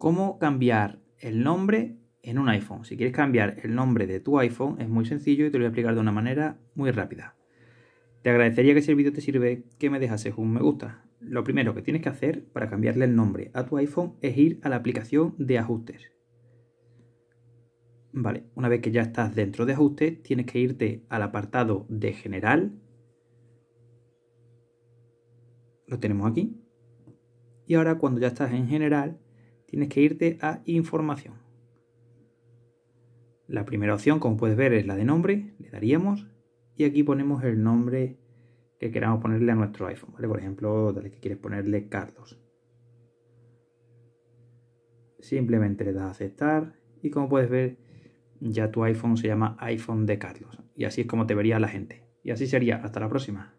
¿Cómo cambiar el nombre en un iPhone? Si quieres cambiar el nombre de tu iPhone es muy sencillo y te lo voy a explicar de una manera muy rápida. Te agradecería que si el vídeo te sirve que me dejases un me gusta. Lo primero que tienes que hacer para cambiarle el nombre a tu iPhone es ir a la aplicación de ajustes. Vale, una vez que ya estás dentro de ajustes, tienes que irte al apartado de general. Lo tenemos aquí. Y ahora cuando ya estás en general, tienes que irte a información. La primera opción, como puedes ver, es la de nombre, le daríamos y aquí ponemos el nombre que queramos ponerle a nuestro iPhone, Por ejemplo, dale que quieres ponerle Carlos. Simplemente le das a aceptar y como puedes ver, ya tu iPhone se llama iPhone de Carlos. Y así es como te vería la gente. Y así sería. Hasta la próxima.